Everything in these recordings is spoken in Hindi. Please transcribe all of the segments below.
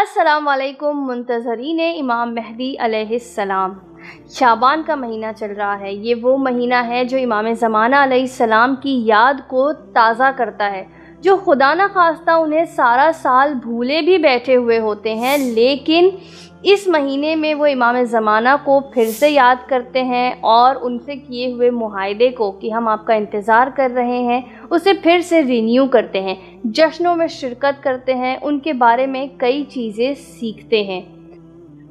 असलकुम मुंतज़रीन इमाम मेहदी सलाम शाबान का महीना चल रहा है ये वो महीना है जो इमाम ज़माना सलाम की याद को ताज़ा करता है जो खुदा न खास्ता उन्हें सारा साल भूले भी बैठे हुए होते हैं लेकिन इस महीने में वो इमाम ज़माना को फिर से याद करते हैं और उनसे किए हुए माहदे को कि हम आपका इंतज़ार कर रहे हैं उसे फिर से रीन्यू करते हैं जश्नों में शिरकत करते हैं उनके बारे में कई चीज़ें सीखते हैं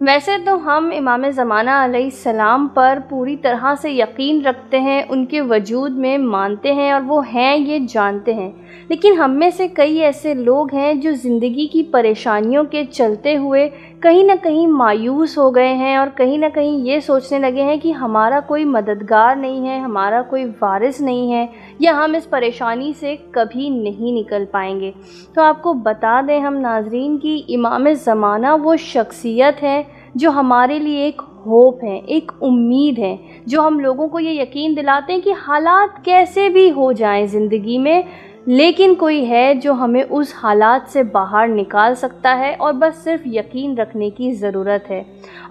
वैसे तो हम इमाम ज़माना सलाम पर पूरी तरह से यकीन रखते हैं उनके वजूद में मानते हैं और वो हैं ये जानते हैं लेकिन हम में से कई ऐसे लोग हैं जो ज़िंदगी की परेशानियों के चलते हुए कहीं ना कहीं मायूस हो गए हैं और कहीं ना कहीं ये सोचने लगे हैं कि हमारा कोई मददगार नहीं है हमारा कोई वारिस नहीं है या हम इस परेशानी से कभी नहीं निकल पाएंगे तो आपको बता दें हम नाजरीन कि इमाम ज़माना वो शख्सियत है जो हमारे लिए एक होप है एक उम्मीद है जो हम लोगों को ये यकीन दिलाते हैं कि हालात कैसे भी हो जाएं ज़िंदगी में लेकिन कोई है जो हमें उस हालात से बाहर निकाल सकता है और बस सिर्फ यकीन रखने की ज़रूरत है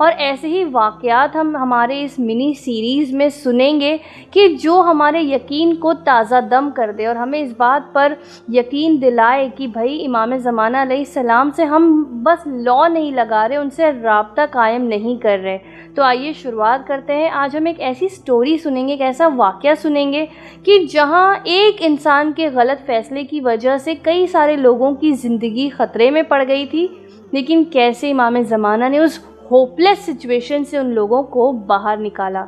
और ऐसे ही वाक़ात हम हमारे इस मिनी सीरीज़ में सुनेंगे कि जो हमारे यकीन को ताज़ा दम कर दे और हमें इस बात पर यकीन दिलाए कि भाई इमाम ज़माना सलाम से हम बस लॉ नहीं लगा रहे उनसे रबता कायम नहीं कर रहे तो आइए शुरुआत करते हैं आज हम एक ऐसी स्टोरी सुनेंगे एक ऐसा वाक़ सुनेंगे कि जहाँ एक इंसान के गलत फ़ैसले की वजह से कई सारे लोगों की ज़िंदगी ख़तरे में पड़ गई थी लेकिन कैसे इमाम ज़माना ने उस होपलेस सिचुएशन से उन लोगों को बाहर निकाला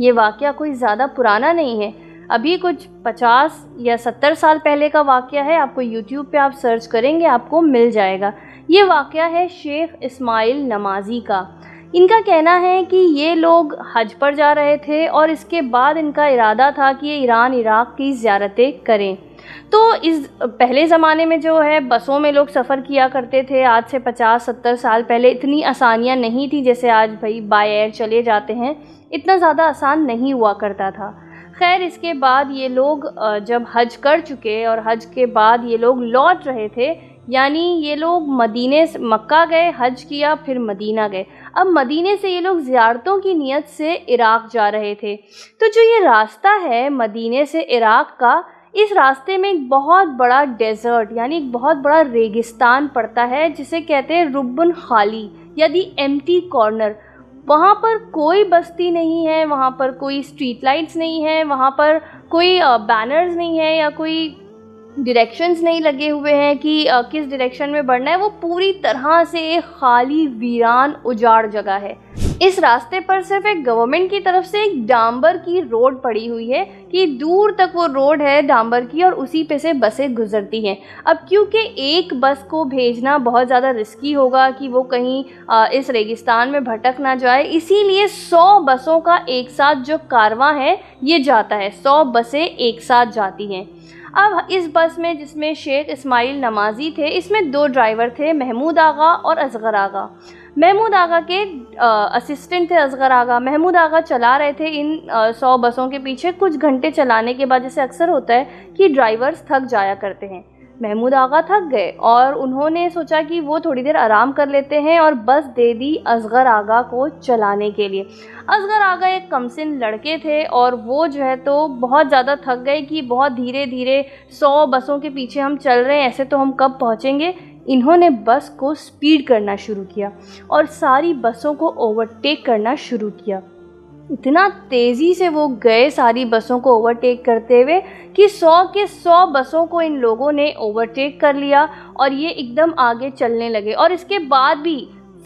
ये वाक़ कोई ज़्यादा पुराना नहीं है अभी कुछ पचास या सत्तर साल पहले का वाक़ है आपको यूट्यूब पे आप सर्च करेंगे आपको मिल जाएगा ये वाक़ है शेख इस्माइल नमाजी का इनका कहना है कि ये लोग हज पर जा रहे थे और इसके बाद इनका इरादा था कि ये ईरान इराक़ की ज्यारतें करें तो इस पहले ज़माने में जो है बसों में लोग सफ़र किया करते थे आज से पचास सत्तर साल पहले इतनी आसानियाँ नहीं थी जैसे आज भाई बाय एयर चले जाते हैं इतना ज़्यादा आसान नहीं हुआ करता था खैर इसके बाद ये लोग जब हज कर चुके और हज के बाद ये लोग लौट रहे थे यानी ये लोग मदीने मक्का गए हज किया फिर मदीना गए अब मदीने से ये लोग ज्यारतों की नीयत से इराक़ जा रहे थे तो जो ये रास्ता है मदीने से इराक़ का इस रास्ते में एक बहुत बड़ा डेजर्ट यानी एक बहुत बड़ा रेगिस्तान पड़ता है जिसे कहते हैं रुबन खाली यदि एम्प्टी कॉर्नर वहाँ पर कोई बस्ती नहीं है वहाँ पर कोई स्ट्रीट लाइट्स नहीं है वहाँ पर कोई बैनर्स नहीं है या कोई डायरेक्शंस नहीं लगे हुए हैं कि आ, किस डायरेक्शन में बढ़ना है वो पूरी तरह से खाली वीरान उजाड़ जगह है इस रास्ते पर सिर्फ एक गवर्नमेंट की तरफ से एक डांबर की रोड पड़ी हुई है कि दूर तक वो रोड है डांबर की और उसी पे से बसें गुजरती हैं अब क्योंकि एक बस को भेजना बहुत ज़्यादा रिस्की होगा कि वो कहीं आ, इस रेगिस्तान में भटक ना जाए इसीलिए सौ बसों का एक साथ जो कारवा है ये जाता है सौ बसें एक साथ जाती हैं अब इस बस में जिसमें शेख इस्माइल नमाजी थे इसमें दो ड्राइवर थे महमूद आगा और असगर आगा महमूद आगा के असिस्टेंट थे असगर आगा महमूद आगा चला रहे थे इन सौ बसों के पीछे कुछ घंटे चलाने के बाद जैसे अक्सर होता है कि ड्राइवर्स थक जाया करते हैं महमूद आगा थक गए और उन्होंने सोचा कि वो थोड़ी देर आराम कर लेते हैं और बस दे दी असगर आगा को चलाने के लिए असगर आगा एक कमसिन लड़के थे और वो जो है तो बहुत ज़्यादा थक गए कि बहुत धीरे धीरे सौ बसों के पीछे हम चल रहे हैं ऐसे तो हम कब पहुँचेंगे इन्होंने बस को स्पीड करना शुरू किया और सारी बसों को ओवरटेक करना शुरू किया इतना तेज़ी से वो गए सारी बसों को ओवरटेक करते हुए कि सौ के सौ बसों को इन लोगों ने ओवरटेक कर लिया और ये एकदम आगे चलने लगे और इसके बाद भी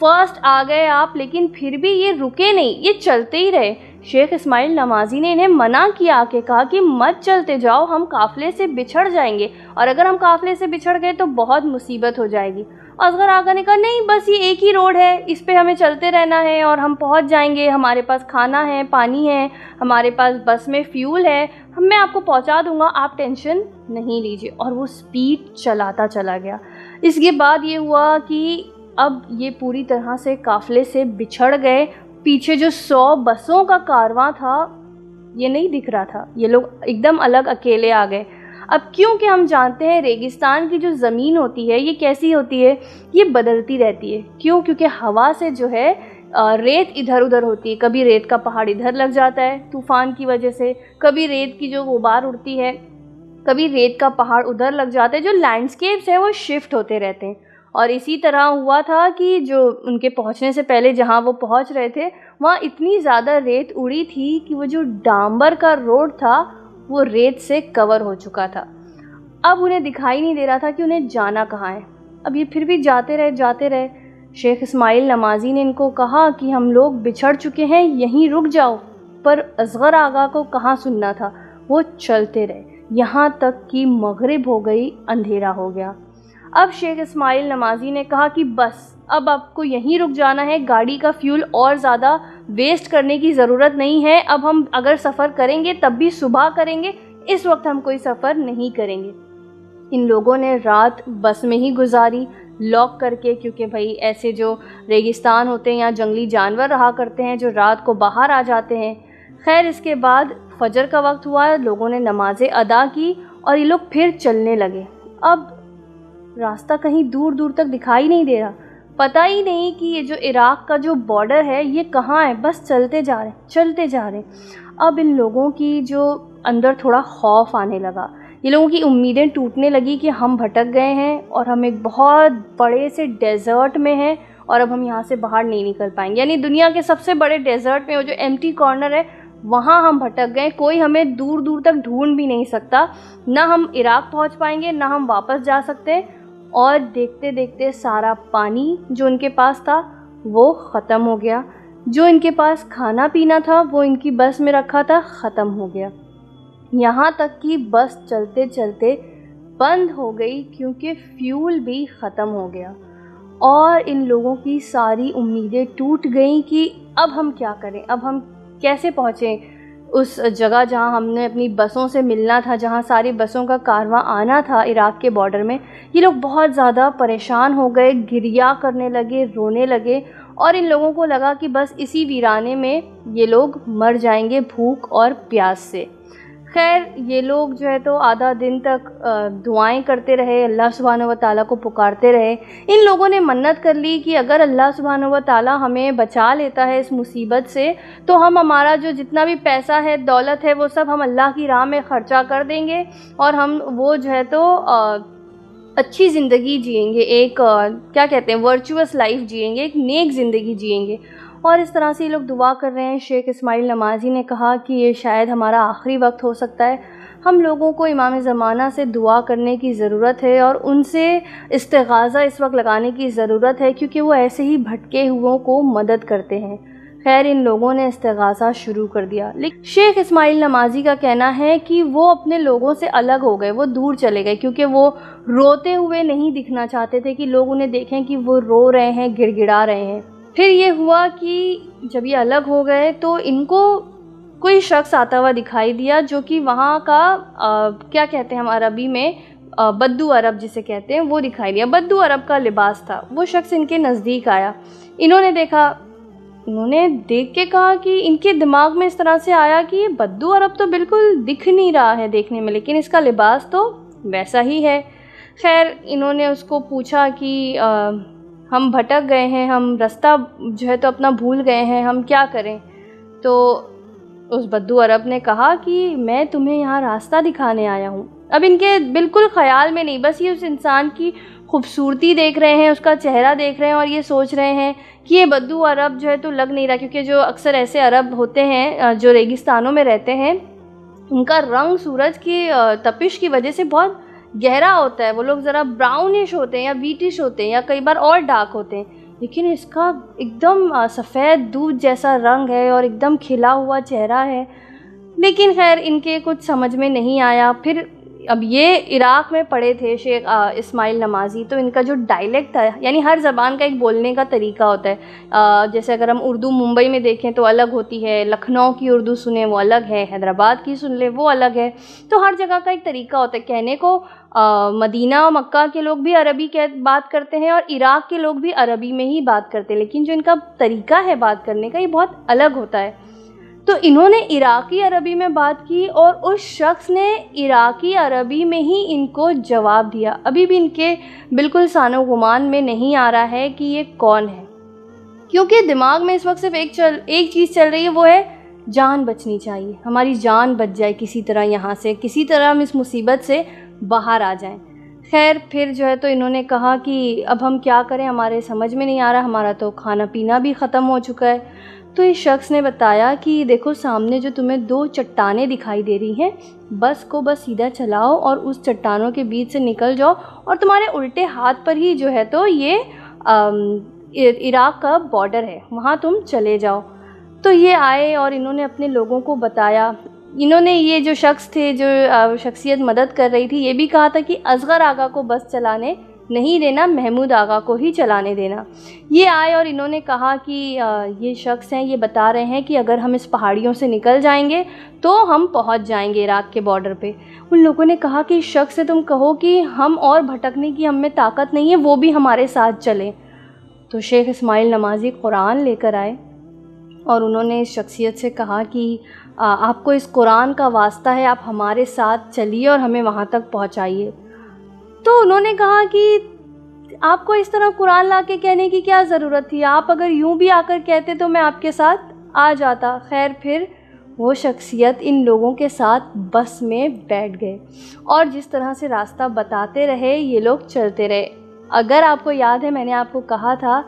फर्स्ट आ गए आप लेकिन फिर भी ये रुके नहीं ये चलते ही रहे शेख इस्माइल नमाजी ने इन्हें मना किया आके कहा कि मत चलते जाओ हम काफ़िले से बिछड़ जाएंगे और अगर हम काफ़िले से बिछड़ गए तो बहुत मुसीबत हो जाएगी असगर आगा ने कहा नहीं बस ये एक ही रोड है इस पर हमें चलते रहना है और हम पहुँच जाएंगे हमारे पास खाना है पानी है हमारे पास बस में फ्यूल है हम मैं आपको पहुँचा दूंगा आप टेंशन नहीं लीजिए और वो स्पीड चलाता चला गया इसके बाद ये हुआ कि अब ये पूरी तरह से काफ़िले से बिछड़ गए पीछे जो सौ बसों का कारवां था ये नहीं दिख रहा था ये लोग एकदम अलग अकेले आ गए अब क्योंकि हम जानते हैं रेगिस्तान की जो ज़मीन होती है ये कैसी होती है ये बदलती रहती है क्यों क्योंकि हवा से जो है रेत इधर उधर होती है कभी रेत का पहाड़ इधर लग जाता है तूफ़ान की वजह से कभी रेत की जो गुबार उड़ती है कभी रेत का पहाड़ उधर लग जाता है जो लैंडस्केप्स हैं वो शिफ्ट होते रहते हैं और इसी तरह हुआ था कि जो उनके पहुंचने से पहले जहां वो पहुंच रहे थे वहाँ इतनी ज़्यादा रेत उड़ी थी कि वो जो डांबर का रोड था वो रेत से कवर हो चुका था अब उन्हें दिखाई नहीं दे रहा था कि उन्हें जाना कहाँ है अब ये फिर भी जाते रहे जाते रहे शेख इस्माइल नमाजी ने इनको कहा कि हम लोग बिछड़ चुके हैं यहीं रुक जाओ पर असगर आगा को कहाँ सुनना था वो चलते रहे यहाँ तक कि मगरिब हो गई अंधेरा हो गया अब शेख इस्माइल नमाजी ने कहा कि बस अब आपको यहीं रुक जाना है गाड़ी का फ्यूल और ज़्यादा वेस्ट करने की ज़रूरत नहीं है अब हम अगर सफ़र करेंगे तब भी सुबह करेंगे इस वक्त हम कोई सफ़र नहीं करेंगे इन लोगों ने रात बस में ही गुजारी लॉक करके क्योंकि भाई ऐसे जो रेगिस्तान होते हैं या जंगली जानवर रहा करते हैं जो रात को बाहर आ जाते हैं खैर इसके बाद फजर का वक्त हुआ लोगों ने नमाज़ें अदा की और ये लोग फिर चलने लगे अब रास्ता कहीं दूर दूर तक दिखाई नहीं दे रहा पता ही नहीं कि ये जो इराक़ का जो बॉर्डर है ये कहाँ है बस चलते जा रहे चलते जा रहे अब इन लोगों की जो अंदर थोड़ा खौफ आने लगा ये लोगों की उम्मीदें टूटने लगी कि हम भटक गए हैं और हम एक बहुत बड़े से डेजर्ट में हैं और अब हम यहाँ से बाहर नहीं निकल पाएंगे यानी दुनिया के सबसे बड़े डेजर्ट में वो जो एम कॉर्नर है वहाँ हम भटक गए कोई हमें दूर दूर तक ढूंढ भी नहीं सकता ना हम इराक़ पहुँच पाएंगे ना हम वापस जा सकते हैं और देखते देखते सारा पानी जो उनके पास था वो ख़त्म हो गया जो इनके पास खाना पीना था वो इनकी बस में रखा था ख़त्म हो गया यहाँ तक कि बस चलते चलते बंद हो गई क्योंकि फ्यूल भी ख़त्म हो गया और इन लोगों की सारी उम्मीदें टूट गई कि अब हम क्या करें अब हम कैसे पहुँचें उस जगह जहाँ हमने अपनी बसों से मिलना था जहाँ सारी बसों का कारवा आना था इराक़ के बॉर्डर में ये लोग बहुत ज़्यादा परेशान हो गए गिरिया करने लगे रोने लगे और इन लोगों को लगा कि बस इसी वीराने में ये लोग मर जाएंगे भूख और प्यास से खैर ये लोग जो है तो आधा दिन तक दुआएं करते रहे अल्लाह सुबहान व ताली को पुकारते रहे इन लोगों ने मन्नत कर ली कि अगर अल्लाह सुबहान व ताली हमें बचा लेता है इस मुसीबत से तो हम हमारा जो जितना भी पैसा है दौलत है वो सब हम अल्लाह की राह में ख़र्चा कर देंगे और हम वो जो है तो आ, अच्छी ज़िंदगी जिएंगे एक क्या कहते हैं वर्चुअस लाइफ जिएंगे एक नेक ज़िंदगी जिएंगे और इस तरह से ये लोग दुआ कर रहे हैं शेख इस्माइल नमाजी ने कहा कि ये शायद हमारा आखिरी वक्त हो सकता है हम लोगों को इमाम ज़माना से दुआ करने की ज़रूरत है और उनसे इस्तगाज़ा इस वक्त लगाने की ज़रूरत है क्योंकि वो ऐसे ही भटके हुओं को मदद करते हैं खैर इन लोगों ने इस्तगासा शुरू कर दिया लेकिन शेख इस्माइल नमाजी का कहना है कि वो अपने लोगों से अलग हो गए वो दूर चले गए क्योंकि वो रोते हुए नहीं दिखना चाहते थे कि लोग उन्हें देखें कि वो रो रहे हैं गिड़गिड़ा रहे हैं फिर ये हुआ कि जब ये अलग हो गए तो इनको कोई शख्स आता हुआ दिखाई दिया जो कि वहाँ का आ, क्या कहते हैं हम अरबी में बद्दू अरब जिसे कहते हैं वो दिखाई दिया बद्दू अरब का लिबास था वो शख्स इनके नज़दीक आया इन्होंने देखा उन्होंने देख के कहा कि इनके दिमाग में इस तरह से आया कि ये बद्दू अरब तो बिल्कुल दिख नहीं रहा है देखने में लेकिन इसका लिबास तो वैसा ही है खैर इन्होंने उसको पूछा कि आ, हम भटक गए हैं हम रास्ता जो है तो अपना भूल गए हैं हम क्या करें तो उस बद्दू अरब ने कहा कि मैं तुम्हें यहाँ रास्ता दिखाने आया हूँ अब इनके बिल्कुल ख्याल में नहीं बस ये उस इंसान की खूबसूरती देख रहे हैं उसका चेहरा देख रहे हैं और ये सोच रहे हैं कि ये बद्दू अरब जो है तो लग नहीं रहा क्योंकि जो अक्सर ऐसे अरब होते हैं जो रेगिस्तानों में रहते हैं उनका रंग सूरज की तपिश की वजह से बहुत गहरा होता है वो लोग ज़रा ब्राउनिश होते हैं या वीटिश होते हैं या कई बार और डार्क होते हैं लेकिन इसका एकदम सफ़ेद दूध जैसा रंग है और एकदम खिला हुआ चेहरा है लेकिन खैर इनके कुछ समझ में नहीं आया फिर अब ये इराक़ में पढ़े थे शेख इस्माइल नमाज़ी तो इनका जो डायलेक्ट था यानी हर ज़बान का एक बोलने का तरीका होता है आ, जैसे अगर हम उर्दू मुंबई में देखें तो अलग होती है लखनऊ की उर्दू सुने वो अलग है हैदराबाद की सुन ले वो अलग है तो हर जगह का एक तरीका होता है कहने को मदीना और मक्का के लोग भी अरबी कह बात करते हैं और इराक़ के लोग भी अरबी में ही बात करते हैं लेकिन जो इनका तरीका है बात करने का ये बहुत अलग होता है तो इन्होंने इराकी अरबी में बात की और उस शख्स ने इराकी अरबी में ही इनको जवाब दिया अभी भी इनके बिल्कुल सानो गुमान में नहीं आ रहा है कि ये कौन है क्योंकि दिमाग में इस वक्त सिर्फ एक चल एक चीज़ चल रही है वो है जान बचनी चाहिए हमारी जान बच जाए किसी तरह यहाँ से किसी तरह हम इस मुसीबत से बाहर आ जाएं खैर फिर जो है तो इन्होंने कहा कि अब हम क्या करें हमारे समझ में नहीं आ रहा हमारा तो खाना पीना भी ख़त्म हो चुका है तो इस शख्स ने बताया कि देखो सामने जो तुम्हें दो चट्टाने दिखाई दे रही हैं बस को बस सीधा चलाओ और उस चट्टानों के बीच से निकल जाओ और तुम्हारे उल्टे हाथ पर ही जो है तो ये इराक़ का बॉर्डर है वहाँ तुम चले जाओ तो ये आए और इन्होंने अपने लोगों को बताया इन्होंने ये जो शख्स थे जो शख्सियत मदद कर रही थी ये भी कहा था कि असगर आगा को बस चलाने नहीं देना महमूद आगा को ही चलाने देना ये आए और इन्होंने कहा कि ये शख्स हैं ये बता रहे हैं कि अगर हम इस पहाड़ियों से निकल जाएंगे तो हम पहुंच जाएंगे इराक के बॉर्डर पे उन लोगों ने कहा कि इस शख्स से तुम कहो कि हम और भटकने की हम में ताकत नहीं है वो भी हमारे साथ चलें तो शेख इसमाइल नमाजी कुरान लेकर आए और उन्होंने इस शख्सियत से कहा कि आपको इस कुरान का वास्ता है आप हमारे साथ चलिए और हमें वहाँ तक पहुँचाइए तो उन्होंने कहा कि आपको इस तरह कुरान ला के कहने की क्या ज़रूरत थी आप अगर यूं भी आकर कहते तो मैं आपके साथ आ जाता खैर फिर वो शख्सियत इन लोगों के साथ बस में बैठ गए और जिस तरह से रास्ता बताते रहे ये लोग चलते रहे अगर आपको याद है मैंने आपको कहा था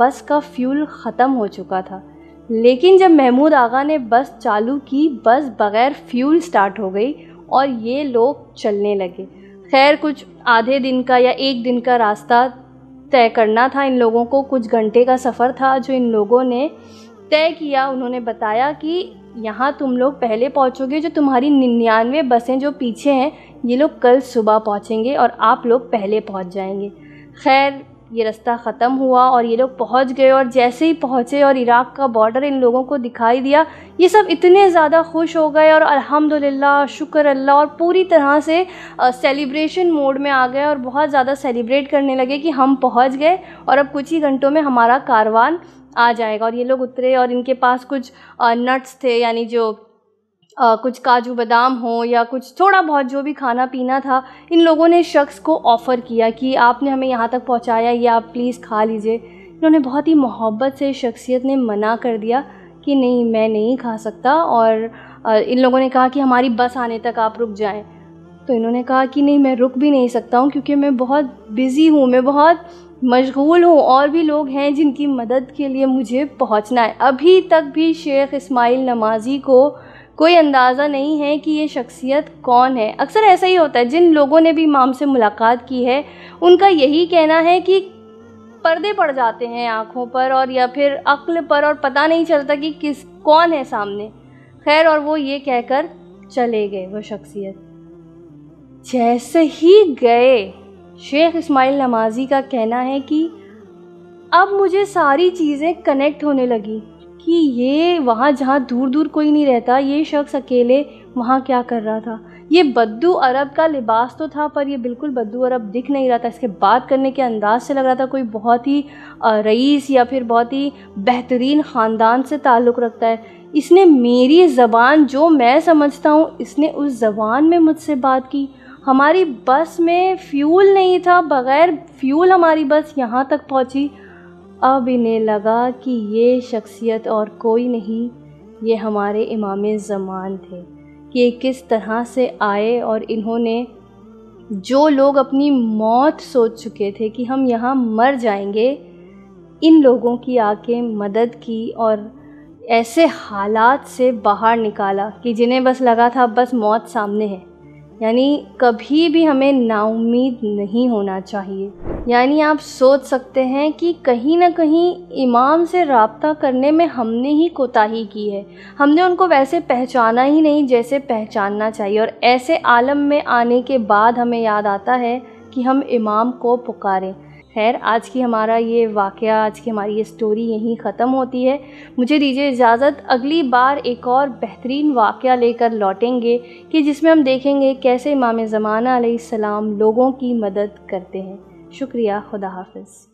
बस का फ्यूल ख़त्म हो चुका था लेकिन जब महमूद आगा ने बस चालू की बस बग़ैर फ्यूल स्टार्ट हो गई और ये लोग चलने लगे खैर कुछ आधे दिन का या एक दिन का रास्ता तय करना था इन लोगों को कुछ घंटे का सफ़र था जो इन लोगों ने तय किया उन्होंने बताया कि यहाँ तुम लोग पहले पहुँचोगे जो तुम्हारी निन्यानवे बसें जो पीछे हैं ये लोग कल सुबह पहुँचेंगे और आप लोग पहले पहुँच जाएंगे खैर ये रास्ता ख़त्म हुआ और ये लोग पहुंच गए और जैसे ही पहुंचे और इराक़ का बॉर्डर इन लोगों को दिखाई दिया ये सब इतने ज़्यादा खुश हो गए और अल्हम्दुलिल्लाह शुक्र अल्लाह और पूरी तरह से सेलिब्रेशन मोड में आ गए और बहुत ज़्यादा सेलिब्रेट करने लगे कि हम पहुंच गए और अब कुछ ही घंटों में हमारा कारवान आ जाएगा और ये लोग उतरे और इनके पास कुछ नट्स थे यानी जो आ, कुछ काजू बादाम हो या कुछ थोड़ा बहुत जो भी खाना पीना था इन लोगों ने शख्स को ऑफ़र किया कि आपने हमें यहाँ तक पहुँचाया ये आप प्लीज़ खा लीजिए इन्होंने बहुत ही मोहब्बत से शख्सियत ने मना कर दिया कि नहीं मैं नहीं खा सकता और इन लोगों ने कहा कि हमारी बस आने तक आप रुक जाएं तो इन्होंने कहा कि नहीं मैं रुक भी नहीं सकता हूँ क्योंकि मैं बहुत बिज़ी हूँ मैं बहुत मशगूल हूँ और भी लोग हैं जिनकी मदद के लिए मुझे पहुँचना है अभी तक भी शेख इस्माइल नमाजी को कोई अंदाज़ा नहीं है कि ये शख्सियत कौन है अक्सर ऐसा ही होता है जिन लोगों ने भी माम से मुलाकात की है उनका यही कहना है कि पर्दे पड़ जाते हैं आँखों पर और या फिर अक्ल पर और पता नहीं चलता कि किस कौन है सामने खैर और वो ये कहकर चले गए वो शख्सियत जैसे ही गए शेख इस्माइल नमाजी का कहना है कि अब मुझे सारी चीज़ें कनेक्ट होने लगी कि ये वहाँ जहाँ दूर दूर कोई नहीं रहता ये शख्स अकेले वहाँ क्या कर रहा था ये बद्दू अरब का लिबास तो था पर ये बिल्कुल बद्दू अरब दिख नहीं रहा था इसके बात करने के अंदाज से लग रहा था कोई बहुत ही रईस या फिर बहुत ही बेहतरीन ख़ानदान से ताल्लुक़ रखता है इसने मेरी ज़बान जो मैं समझता हूँ इसने उस ज़बान में मुझसे बात की हमारी बस में फ्यूल नहीं था बग़ैर फ्यूल हमारी बस यहाँ तक पहुँची अब इन्हें लगा कि ये शख्सियत और कोई नहीं ये हमारे इमाम ज़मान थे कि किस तरह से आए और इन्होंने जो लोग अपनी मौत सोच चुके थे कि हम यहाँ मर जाएंगे इन लोगों की आके मदद की और ऐसे हालात से बाहर निकाला कि जिन्हें बस लगा था बस मौत सामने है यानी कभी भी हमें नाउमीद नहीं होना चाहिए यानी आप सोच सकते हैं कि कहीं ना कहीं इमाम से रबता करने में हमने ही कोताही की है हमने उनको वैसे पहचाना ही नहीं जैसे पहचानना चाहिए और ऐसे आलम में आने के बाद हमें याद आता है कि हम इमाम को पुकारें खैर आज की हमारा ये वाक़ आज की हमारी ये स्टोरी यहीं ख़त्म होती है मुझे दीजिए इजाज़त अगली बार एक और बेहतरीन वाक़ लेकर लौटेंगे कि जिसमें हम देखेंगे कैसे इमाम ज़माना सलाम लोगों की मदद करते हैं शुक्रिया खुदा हाफिज़